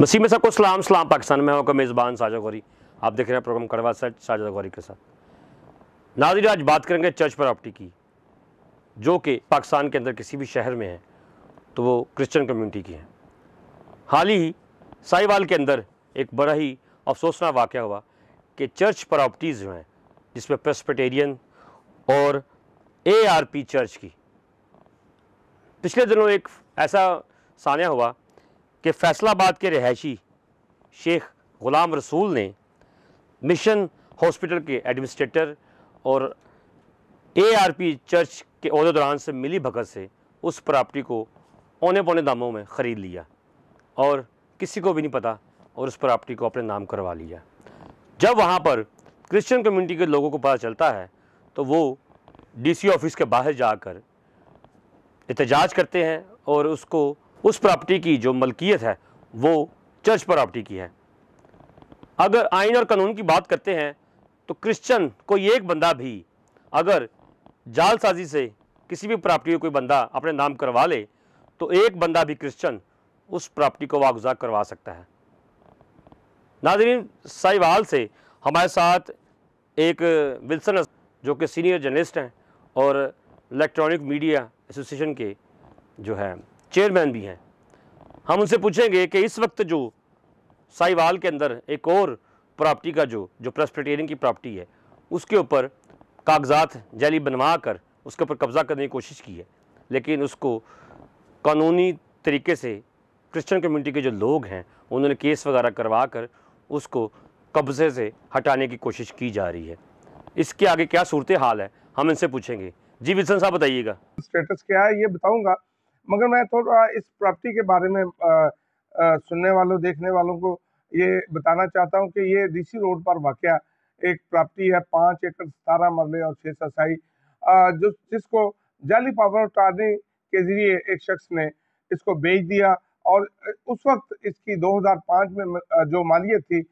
नसीब में सबको सलाम सलाम पाकिस्तान में होकर मेज़बान साजा गौरी आप देख रहे हैं प्रोग्राम करवा सच साजा गौरी के साथ नाजिर आज बात करेंगे चर्च प्रॉपर्टी की जो कि पाकिस्तान के अंदर किसी भी शहर में है तो वो क्रिश्चियन कम्युनिटी की है हाल ही साहिवाल के अंदर एक बड़ा ही अफसोसनाक वाक़ हुआ कि चर्च प्रॉपर्टीज़ जो हैं जिसमें प्रेस्पटेरियन और ए आर पी चर्च की पिछले दिनों एक ऐसा सान्या हुआ कि फैसलाबाद के रहायशी शेख ग़ुलाम रसूल ने मिशन हॉस्पिटल के एडमिनिस्ट्रेटर और एआरपी चर्च के अहदे दौरान से मिली भगत से उस प्रॉपर्टी को औने पौने दामों में ख़रीद लिया और किसी को भी नहीं पता और उस प्रॉपर्टी को अपने नाम करवा लिया जब वहाँ पर क्रिश्चियन कम्युनिटी के लोगों को पता चलता है तो वो डीसी ऑफिस के बाहर जाकर एहतजाज करते हैं और उसको उस प्रॉपर्टी की जो मलकियत है वो चर्च प्रॉपर्टी की है अगर आइन और कानून की बात करते हैं तो क्रिश्चन कोई एक बंदा भी अगर जालसाजी से किसी भी प्रॉपर्टी को कोई बंदा अपने नाम करवा ले तो एक बंदा भी क्रिश्चन उस प्रॉपर्टी को वागुजा करवा सकता है नाजरीन साहिवाल से हमारे साथ एक विल्सन जो कि सीनियर जर्नलिस्ट हैं और इलेक्ट्रॉनिक मीडिया एसोसिएशन के जो है चेयरमैन भी हैं हम उनसे पूछेंगे कि इस वक्त जो साहिवाल के अंदर एक और प्रॉपर्टी का जो जो प्रेस्पिटेरियन की प्रॉपर्टी है उसके ऊपर कागजात जैली बनवा कर उसके ऊपर कब्ज़ा करने की कोशिश की है लेकिन उसको कानूनी तरीके से क्रिश्चियन कम्युनिटी के जो लोग हैं उन्होंने केस वगैरह करवा कर उसको कब्ज़े से हटाने की कोशिश की जा रही है इसके आगे क्या सूरत हाल है हम इनसे पूछेंगे जी विशन साहब बताइएगा स्टेटस क्या है ये बताऊंगा मगर मैं थोड़ा इस प्रॉपर्टी के बारे में आ, आ, सुनने वालों देखने वालों को ये बताना चाहता हूँ कि ये डीसी रोड पर वाक़ एक प्रॉपर्टी है पाँच एकड़ सतारा मरले और छः ससाई जो जिसको जाली पावर ऑफ टारनी के जरिए एक शख्स ने इसको बेच दिया और उस वक्त इसकी 2005 में जो मालियत थी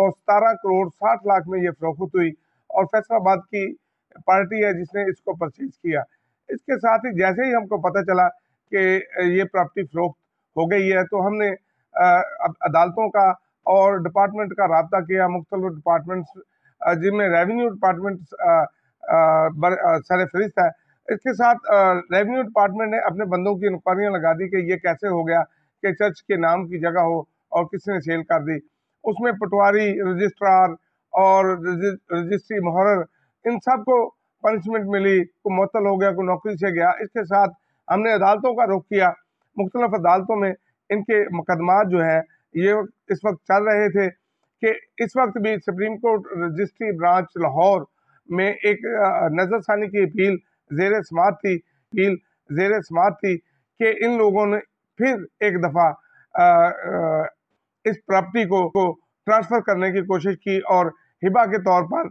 और सतारह करोड़ साठ लाख में ये फरोख्त हुई और फैसलाबाद की पार्टी है जिसने इसको परचेज किया इसके साथ ही जैसे ही हमको पता चला कि ये प्रॉपर्टी फरोख्त हो गई है तो हमने अदालतों का और डिपार्टमेंट का रबता किया मुख्तल डिपार्टमेंट्स जिनमें रेवेन्यू डिपार्टमेंट सर फहरिस्त है इसके साथ रेवेन्यू डिपार्टमेंट ने अपने बंदों की इंक्वायरियाँ लगा दी कि ये कैसे हो गया कि चर्च के नाम की जगह हो और किसने सेल कर दी उसमें पटवारी रजिस्ट्रार और रजिस्ट्री मोहर इन सब को पनिशमेंट मिली कोई मतल हो गया कोई नौकरी से गया इसके साथ हमने अदालतों का रुख किया मुख्तलफ़ अदालतों में इनके मुकदमा जो हैं ये इस वक्त चल रहे थे कि इस वक्त भी supreme court registry branch Lahore में एक नज़रसानी की अपील जेर समात थी अपील जेर समात थी कि इन लोगों ने फिर एक दफ़ा इस प्रॉपर्टी को, को ट्रांसफ़र करने की कोशिश की और हिबा के तौर पर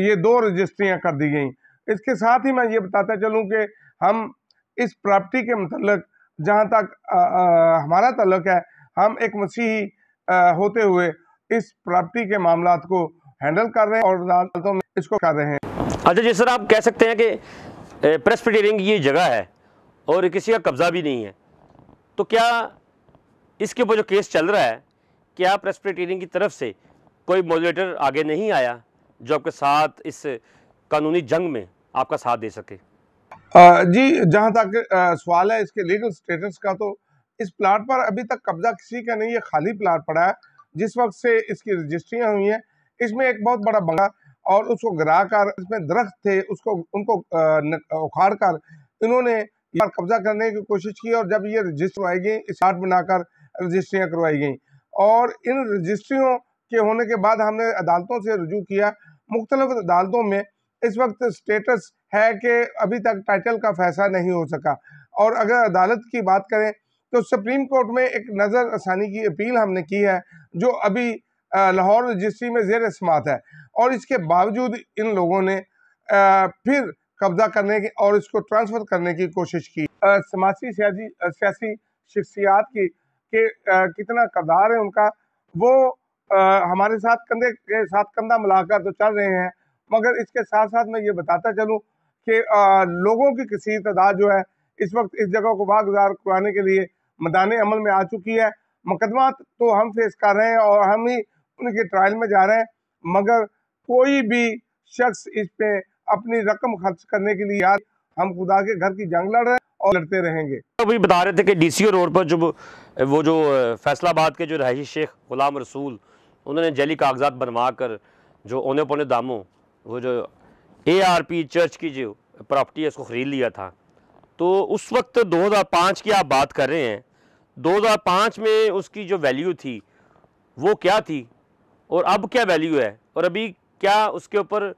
ये दो रजिस्ट्रियाँ कर दी गई इसके साथ ही मैं ये बताता चलूँ कि हम इस प्रॉपर्टी के मतलब जहाँ तक हमारा तलक है हम एक मसीही होते हुए इस प्रॉपर्टी के मामला को हैंडल कर रहे हैं और अदालतों में इसको कर रहे हैं अच्छा जी सर आप कह सकते हैं कि प्रेस प्रेसपिटेरिंग ये जगह है और किसी का कब्ज़ा भी नहीं है तो क्या इसके ऊपर जो केस चल रहा है क्या प्रेस प्रेसपिटेरिंग की तरफ से कोई मॉडरेटर आगे नहीं आया जो आपके साथ इस कानूनी जंग में आपका साथ दे सके जी जहां तक सवाल है इसके लीगल स्टेटस का तो इस प्लाट पर अभी तक कब्जा किसी का नहीं है खाली प्लाट पड़ा है जिस वक्त से इसकी रजिस्ट्रियाँ हुई हैं इसमें एक बहुत बड़ा बंगला और उसको गिरा कर इसमें दरख्त थे उसको उनको उखाड़ कर इन्होंने कब्जा करने की कोशिश की और जब ये रजिस्टर आई गई इस प्लाट बनाकर रजिस्ट्रियाँ करवाई गई और इन रजिस्ट्रियों के होने के बाद हमने अदालतों से रजू किया मुख्तलिफ अदालतों में इस वक्त स्टेटस है कि अभी तक टाइटल का फैसला नहीं हो सका और अगर अदालत की बात करें तो सुप्रीम कोर्ट में एक नज़र आसानी की अपील हमने की है जो अभी लाहौर रजिस्ट्री में जेर समात है और इसके बावजूद इन लोगों ने फिर कब्जा करने की और इसको ट्रांसफ़र करने की कोशिश की समाजी सियासी सियासी शख्सियात की कि कितना कदार है उनका वो आ, हमारे साथ कंधे के साथ कंधा मिलाकर तो चल रहे हैं मगर इसके साथ साथ मैं ये बताता चलूँ कि लोगों की किसी तादाद जो है इस वक्त इस जगह को बागुजार करवाने के लिए मैदान अमल में आ चुकी है मुकदमा तो हम फेस कर रहे हैं और हम ही उनके ट्रायल में जा रहे हैं मगर कोई भी शख्स इस पे अपनी रकम खर्च करने के लिए यार हम खुदा के घर की जंग लड़ रहे हैं और लड़ते रहेंगे तो अभी बता रहे थे कि डीसीओ रोड पर जो वो जो फैसलाबाद के जो रहायशी शेख गुलाम रसूल उन्होंने जली कागजात बनवा कर जो ओने पौने दामों वो जो एआरपी चर्च की जो प्रॉपर्टी है उसको ख़रीद लिया था तो उस वक्त 2005 की आप बात कर रहे हैं 2005 में उसकी जो वैल्यू थी वो क्या थी और अब क्या वैल्यू है और अभी क्या उसके ऊपर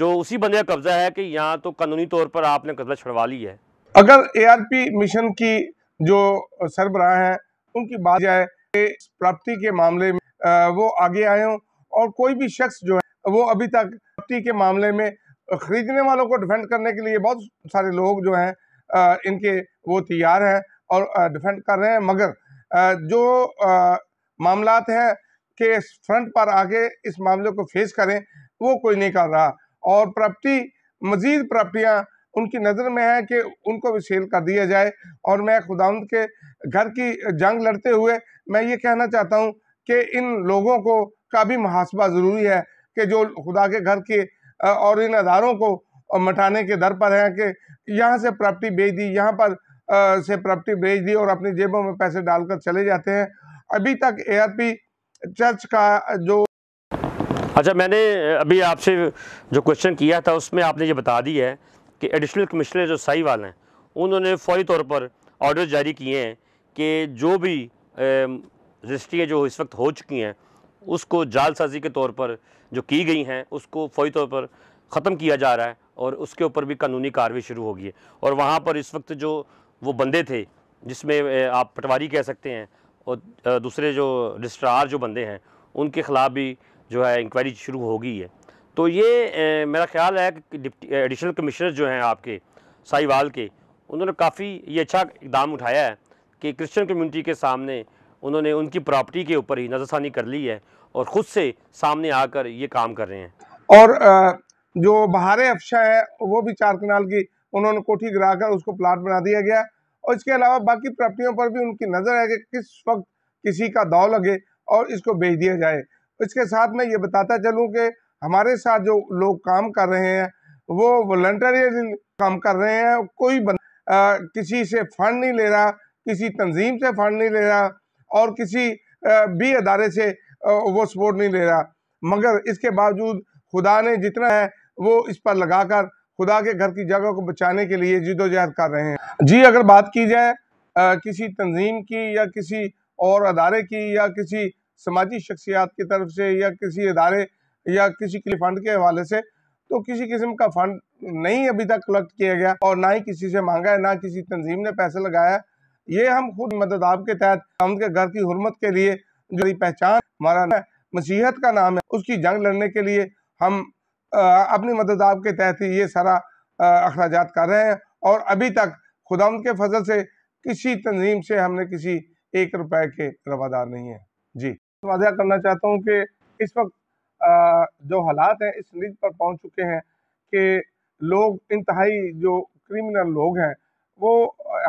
जो उसी बंदे का कब्जा है कि यहाँ तो कानूनी तौर पर आपने कब्जा छुड़वा ली है अगर एआरपी मिशन की जो सरबराह हैं उनकी बात जाए प्राप्ति के मामले में वो आगे आए हों और कोई भी शख्स जो है वो अभी तक प्राप्ति के मामले में खरीदने वालों को डिफेंड करने के लिए बहुत सारे लोग जो हैं इनके वो तैयार हैं और डिफेंड कर रहे हैं मगर जो मामला हैं कि फ्रंट पर आके इस मामले को फेस करें वो कोई नहीं कर रहा और प्रॉपर्टी मज़ीद प्रॉपर्टियाँ उनकी नज़र में है कि उनको भी सेल कर दिया जाए और मैं खुदा के घर की जंग लड़ते हुए मैं ये कहना चाहता हूँ कि इन लोगों को का भी मुहासबा ज़रूरी है कि जो खुदा के घर के और इन आधारों को मटाने के दर पर हैं कि यहाँ से प्रॉपर्टी बेच दी यहाँ पर से प्रॉपर्टी बेच दी और अपनी जेबों में पैसे डालकर चले जाते हैं अभी तक ए चर्च का जो अच्छा मैंने अभी आपसे जो क्वेश्चन किया था उसमें आपने ये बता दी है कि एडिशनल कमिश्नर जो साई वाले हैं उन्होंने फौरी तौर पर ऑर्डर जारी किए हैं कि जो भी रजिस्ट्रियाँ जो इस वक्त हो चुकी हैं उसको जालसाजी के तौर पर जो की गई हैं उसको फौरी तौर पर ख़त्म किया जा रहा है और उसके ऊपर भी कानूनी कार्रवाई शुरू होगी है और वहाँ पर इस वक्त जो वो बंदे थे जिसमें आप पटवारी कह सकते हैं और दूसरे जो रजिस्ट्रार जो बंदे हैं उनके ख़िलाफ़ भी जो है इंक्वायरी शुरू हो गई है तो ये ए, मेरा ख्याल है कि डिप्टी एडिशनल कमिश्नर जो हैं आपके साहिवाल के उन्होंने काफ़ी ये अच्छा इकदाम उठाया है कि क्रिश्चियन कम्युनिटी के सामने उन्होंने उनकी प्रॉपर्टी के ऊपर ही नज़रसानी कर ली है और ख़ुद से सामने आकर ये काम कर रहे हैं और जो बहारे अफशा है वो भी चार कनाल की उन्होंने कोठी गिरा कर उसको प्लाट बना दिया गया और इसके अलावा बाकी प्रॉपर्टियों पर भी उनकी नज़र है कि किस वक्त किसी का दाव लगे और इसको बेच दिया जाए इसके साथ मैं ये बताता चलूँ कि हमारे साथ जो लोग काम कर रहे हैं वो वॉल्टरियली काम कर रहे हैं कोई आ, किसी से फंड नहीं ले रहा किसी तंजीम से फंड नहीं ले रहा और किसी भी अदारे से वो सपोर्ट नहीं ले रहा मगर इसके बावजूद खुदा ने जितना है वो इस पर लगाकर खुदा के घर की जगह को बचाने के लिए जिदोजहद कर रहे हैं जी अगर बात की जाए किसी तंजीम की या किसी और अदारे की या किसी समाजी शख्सियात की तरफ से या किसी अदारे या किसी के फंड के हवाले से तो किसी किस्म का फंड नहीं अभी तक कलेक्ट किया गया और ना ही किसी से मांगा है ना किसी तंजीम ने पैसा लगाया ये हम खुद मदद आपके तहत उनके घर की हरमत के लिए जो पहचान हमारा मसीहत का नाम है उसकी जंग लड़ने के लिए हम आ, अपनी मदद आपके तहत ही ये सारा अखराज कर रहे हैं और अभी तक खुदा उनके फजल से किसी तंजीम से हमने किसी एक रुपए के रवादार नहीं है जी वादा करना चाहता हूँ कि इस वक्त जो हालात हैं इस लीज पर पहुँच चुके हैं कि लोग इंतहाई जो क्रिमिनल लोग हैं वो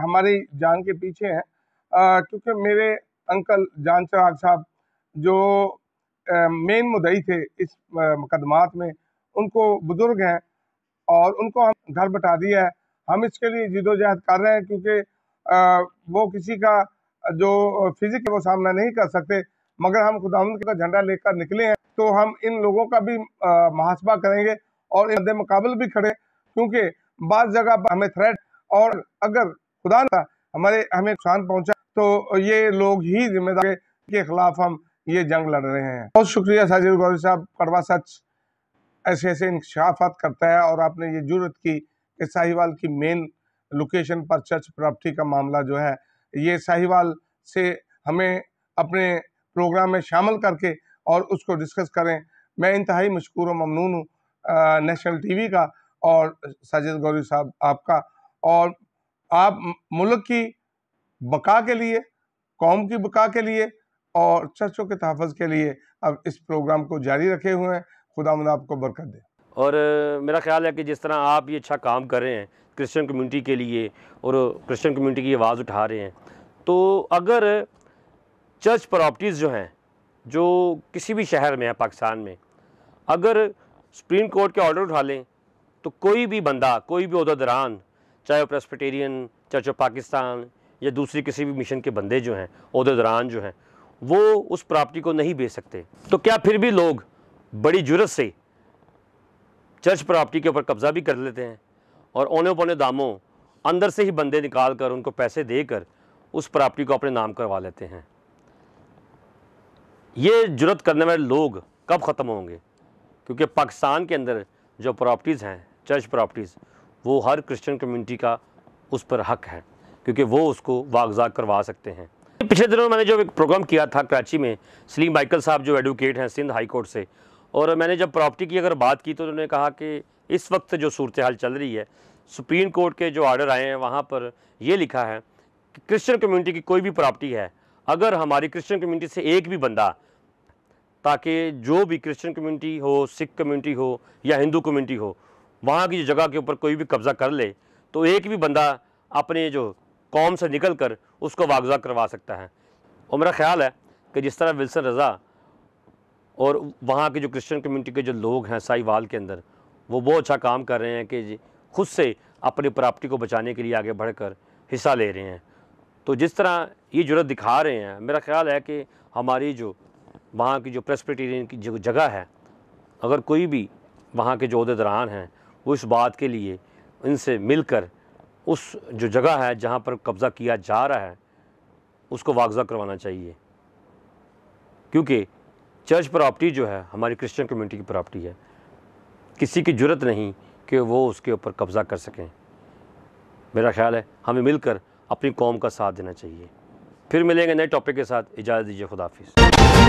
हमारी जान के पीछे हैं क्योंकि मेरे अंकल जान चराग साहब जो मेन मुदई थे इस मुकदमात में उनको बुज़ुर्ग हैं और उनको हम घर बटा दिया है हम इसके लिए जिदोजहद कर रहे हैं क्योंकि वो किसी का जो फिजिक है वो सामना नहीं कर सकते मगर हम खुदा का झंडा लेकर निकले हैं तो हम इन लोगों का भी मुहासबा करेंगे और मद्देमकबल भी खड़े क्योंकि बाद जगह पर हमें थ्रेट और अगर खुदा ना हमारे हमें नुकसान पहुंचा तो ये लोग ही जिम्मेदार के खिलाफ हम ये जंग लड़ रहे हैं बहुत शुक्रिया साजिद गौरी साहब परवा सच ऐसे ऐसे इंकशाफात करता है और आपने ये जरूरत की कि साहिवाल की मेन लोकेशन पर चर्च प्रॉपर्टी का मामला जो है ये साहिवाल से हमें अपने प्रोग्राम में शामिल करके और उसको डिस्कस करें मैं इंतहाई व ममनून हूँ नेशनल टीवी का और साजिद गौरी साहब आपका और आप मुल्क की बका के लिए कौम की बका के लिए और चर्चों के तहफ़ के लिए अब इस प्रोग्राम को जारी रखे हुए हैं खुदा मंद आपको बरकत दे और मेरा ख्याल है कि जिस तरह आप ये अच्छा काम कर रहे हैं क्रिश्चियन कम्युनिटी के लिए और क्रिश्चियन कम्युनिटी की आवाज़ उठा रहे हैं तो अगर चर्च प्रॉपर्टीज़ जो हैं जो किसी भी शहर में है पाकिस्तान में अगर सुप्रीम कोर्ट के ऑर्डर उठा लें तो कोई भी बंदा कोई भी अहदेदरान चाहे वो प्रेस्पिटेरियन चर्च ऑफ पाकिस्तान या दूसरी किसी भी मिशन के बंदे जो हैं उहदे दौरान जो हैं वो उस प्रॉपर्टी को नहीं बेच सकते तो क्या फिर भी लोग बड़ी जुरत से चर्च प्रॉपर्टी के ऊपर कब्ज़ा भी कर लेते हैं और औने पौने दामों अंदर से ही बंदे निकाल कर उनको पैसे देकर उस प्रॉपर्टी को अपने नाम करवा लेते हैं ये जुरत करने वाले लोग कब ख़त्म होंगे क्योंकि पाकिस्तान के अंदर जो प्रॉपर्टीज़ हैं चर्च प्रॉपर्टीज़ वो हर क्रिश्चियन कम्युनिटी का उस पर हक है क्योंकि वो उसको वागजा करवा सकते हैं पिछले दिनों मैंने जो एक प्रोग्राम किया था कराची में सलीम माइकल साहब जो एडवोकेट हैं सिंध हाई कोर्ट से और मैंने जब प्रॉपर्टी की अगर बात की तो उन्होंने कहा कि इस वक्त जो सूरत हाल चल रही है सुप्रीम कोर्ट के जो आर्डर आए हैं वहाँ पर ये लिखा है कि क्रिश्चियन कम्युनिटी की कोई भी प्रॉपर्टी है अगर हमारी क्रिश्चियन कम्युनिटी से एक भी बंदा ताकि जो भी क्रिश्चियन कम्युनिटी हो सिख कम्युनिटी हो या हिंदू कम्युनिटी हो वहाँ की जगह के ऊपर कोई भी कब्ज़ा कर ले तो एक भी बंदा अपने जो कौम से निकल कर उसको वागजा करवा सकता है और मेरा ख्याल है कि जिस तरह विल्सन रज़ा और वहाँ के जो क्रिश्चियन कम्युनिटी के जो लोग हैं साईवाल के अंदर वो बहुत अच्छा काम कर रहे हैं कि खुद से अपनी प्रॉपर्टी को बचाने के लिए आगे बढ़ कर हिस्सा ले रहे हैं तो जिस तरह ये जरूरत दिखा रहे हैं मेरा ख्याल है कि हमारी जो वहाँ की जो प्रेस्पिटेरियन की जो जगह है अगर कोई भी वहाँ के जो अहदेदरान हैं वो इस बात के लिए इनसे मिलकर उस जो जगह है जहाँ पर कब्ज़ा किया जा रहा है उसको वागजा करवाना चाहिए क्योंकि चर्च प्रॉपर्टी जो है हमारी क्रिश्चियन कम्युनिटी की प्रॉपर्टी है किसी की जरूरत नहीं कि वो उसके ऊपर कब्ज़ा कर सकें मेरा ख्याल है हमें मिलकर अपनी कौम का साथ देना चाहिए फिर मिलेंगे नए टॉपिक के साथ इजाज़त दीजिए खुदाफिज़